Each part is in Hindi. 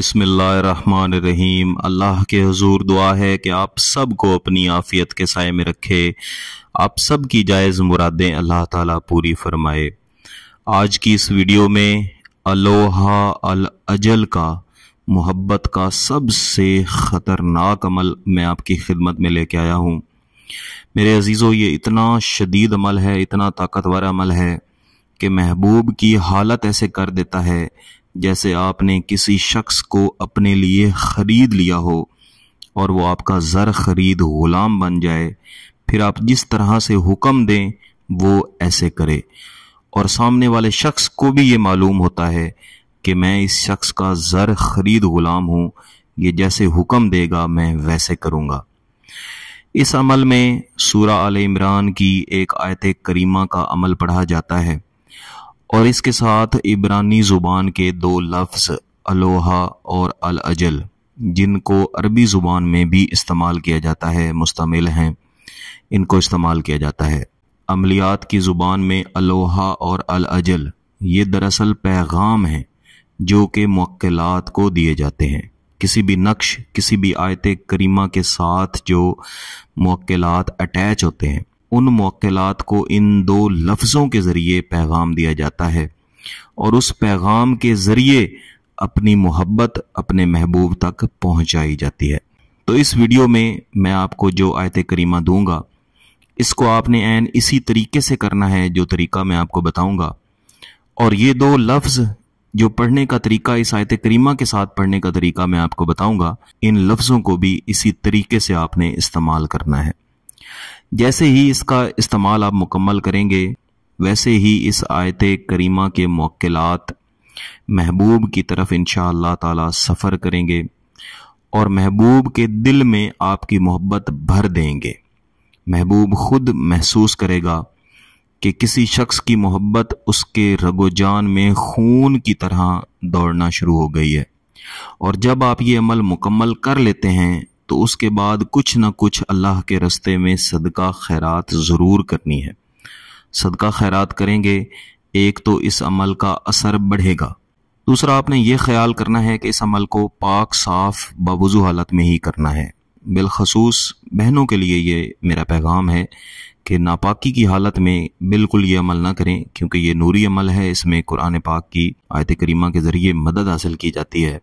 बिसमीम अल्लाह के हजूर दुआ है कि आप सबको अपनी आफ़ियत के साय में रखे आप सब की जायज़ मुरादें अल्लाह ताला पूरी फरमाए आज की इस वीडियो में अलोहा अल अजल का मोहब्बत का सबसे ख़तरनाक अमल मैं आपकी खिदमत में लेके आया हूँ मेरे अजीज़ों ये इतना शदीद अमल है इतना ताकतवर अमल है कि महबूब की हालत ऐसे कर देता है जैसे आपने किसी शख्स को अपने लिए ख़रीद लिया हो और वो आपका ज़र ख़रीद ग़ुलाम बन जाए फिर आप जिस तरह से हुक्म दें वो ऐसे करे और सामने वाले शख्स को भी ये मालूम होता है कि मैं इस शख्स का ज़र ख़रीद ग़ुलाम हूँ ये जैसे हुक्म देगा मैं वैसे करूँगा इस अमल में सूरा आल इमरान की एक आयत करीमा का अमल पढ़ा जाता है और इसके साथ इब्रानी ज़ुबान के दो लफ्ज़ अलोहा और अल अजल जिनको अरबी ज़ुबान में भी इस्तेमाल किया जाता है मुस्तमिल हैं इनको इस्तेमाल किया जाता है अमलियात की ज़ुबान में अलोहा और अल अजल ये दरअसल पैगाम हैं जो कि मक्लात को दिए जाते हैं किसी भी नक्श किसी भी आयत करीमा के साथ जो मक्लात अटैच होते हैं उन मौकलात को इन दो लफ्ज़ों के ज़रिए पैगाम दिया जाता है और उस पैगाम के ज़रिए अपनी मोहब्बत अपने महबूब तक पहुंचाई जाती है तो इस वीडियो में मैं आपको जो आयत करीमा दूंगा इसको आपने एन इसी तरीके से करना है जो तरीका मैं आपको बताऊंगा और ये दो लफ्ज़ जो पढ़ने का तरीका इस आयत करीमा के साथ पढ़ने का तरीका मैं आपको बताऊंगा इन लफ्ज़ों को भी इसी तरीके से आपने इस्तेमाल करना है जैसे ही इसका इस्तेमाल आप मुकम्मल करेंगे वैसे ही इस आयत करीमा के मौकलात महबूब की तरफ इन ताला सफ़र करेंगे और महबूब के दिल में आपकी मोहब्बत भर देंगे महबूब खुद महसूस करेगा कि किसी शख्स की मोहब्बत उसके रगोजान में खून की तरह दौड़ना शुरू हो गई है और जब आप ये अमल मुकम्मल कर लेते हैं तो उसके बाद कुछ ना कुछ अल्लाह के रस्ते में सदका खैरात ज़रूर करनी है सदका खैरात करेंगे एक तो इस अमल का असर बढ़ेगा दूसरा आपने ये ख्याल करना है कि इस अमल को पाक साफ बावजू हालत में ही करना है बिलखसूस बहनों के लिए ये मेरा पैगाम है कि नापाकी की हालत में बिल्कुल ये अमल ना करें क्योंकि ये नूरी अमल है इसमें कुरान पाक की आयत करीमा के ज़रिए मदद हासिल की जाती है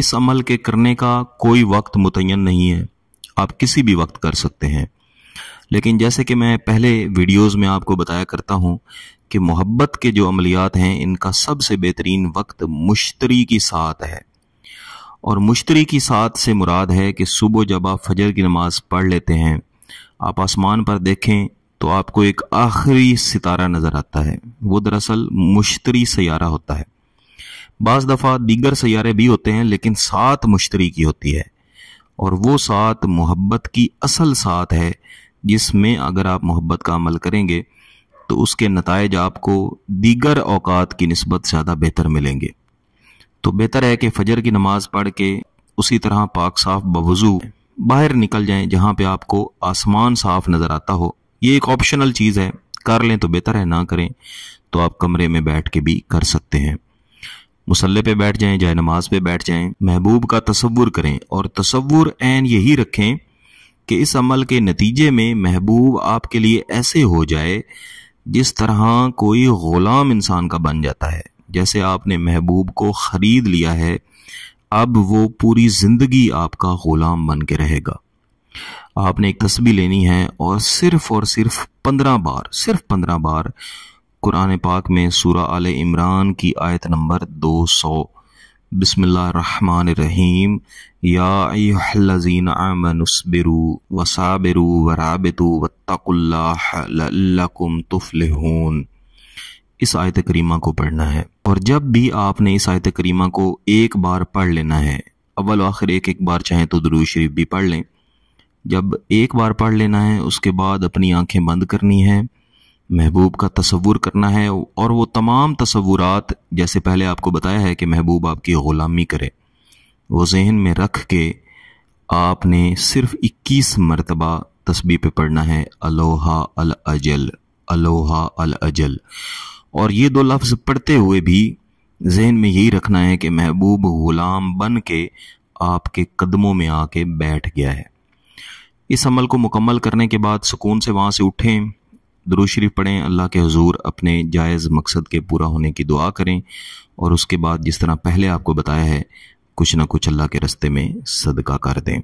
इस अमल के करने का कोई वक्त मुतन नहीं है आप किसी भी वक्त कर सकते हैं लेकिन जैसे कि मैं पहले वीडियोस में आपको बताया करता हूँ कि मोहब्बत के जो अमलियात हैं इनका सबसे बेहतरीन वक्त मुश्तरी की साथ है और मुश्तरी की साथ से मुराद है कि सुबह जब आप फजर की नमाज़ पढ़ लेते हैं आप आसमान पर देखें तो आपको एक आखिरी सितारा नज़र आता है वो दरअसल मुश्तरी सयारा होता है बज दफ़ा दीगर सैारे भी होते हैं लेकिन साथ मुश्तरी की होती है और वो सात मोहब्बत की असल साथ है जिसमें अगर आप मोहब्बत का अमल करेंगे तो उसके नतज आपको दीगर अवकात की नस्बत ज़्यादा बेहतर मिलेंगे तो बेहतर है कि फ़जर की नमाज़ पढ़ के उसी तरह पाक साफ बवज़ू बाहर निकल जाएं जहाँ पे आपको आसमान साफ नज़र आता हो ये एक ऑप्शनल चीज़ है कर लें तो बेहतर है ना करें तो आप कमरे में बैठ के भी कर सकते हैं मुसल्ले पे बैठ जाएं जाए नमाज पे बैठ जाएं महबूब का तस्वुर करें और तस्वुर एन यही रखें कि इस अमल के नतीजे में महबूब आपके लिए ऐसे हो जाए जिस तरह कोई ग़ुलाम इंसान का बन जाता है जैसे आपने महबूब को ख़रीद लिया है अब वो पूरी ज़िंदगी आपका ग़ुलाम बन के रहेगा आपने एक तस्वीर लेनी है और सिर्फ़ और सिर्फ पंद्रह बार सिर्फ पंद्रह बार कुरान पाक में सूरा आल इमरान की आयत नंबर दो सौ बसमीम याजीन आमनसबिरु वसाबिरु वराबितु वत्तकुल्लाकुम तुफलहून इस आयत करीमा को पढ़ना है और जब भी आपने इस आयत करीमा को एक बार पढ़ लेना है अव्वल आखिर एक एक बार चाहें तो दरू शरीफ भी पढ़ लें जब एक बार पढ़ लेना है उसके बाद अपनी आंखें बंद करनी है महबूब का तस्वुर करना है और वो तमाम तस्वुरात जैसे पहले आपको बताया है कि महबूब आपकी ग़ुलामी करे वो जहन में रख के आपने सिर्फ 21 मरतबा तस्बी पे पढ़ना है अलोहा अल अजल अलोहा अल अजल और ये दो लफ्ज़ पढ़ते हुए भी जहन में यही रखना है कि महबूब ग़ुलाम बन के आपके कदमों में आके बैठ गया है इस अमल को मुकम्मल करने के बाद सुकून से वहाँ से उठें दरुशरीफ पढ़ें अल्लाह के हजूर अपने जायज़ मकसद के पूरा होने की दुआ करें और उसके बाद जिस तरह पहले आपको बताया है कुछ ना कुछ अल्लाह के रस्ते में सदका कर दें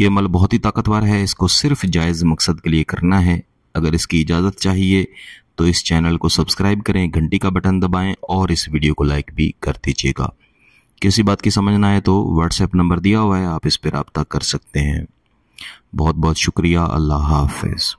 यह अमल बहुत ही ताकतवर है इसको सिर्फ जायज़ मकसद के लिए करना है अगर इसकी इजाज़त चाहिए तो इस चैनल को सब्सक्राइब करें घंटी का बटन दबाएं और इस वीडियो को लाइक भी कर दीजिएगा किसी बात की समझ ना आए तो व्हाट्सएप नंबर दिया हुआ है आप इस पर रबता कर सकते हैं बहुत बहुत शुक्रिया अल्लाह हाफिज़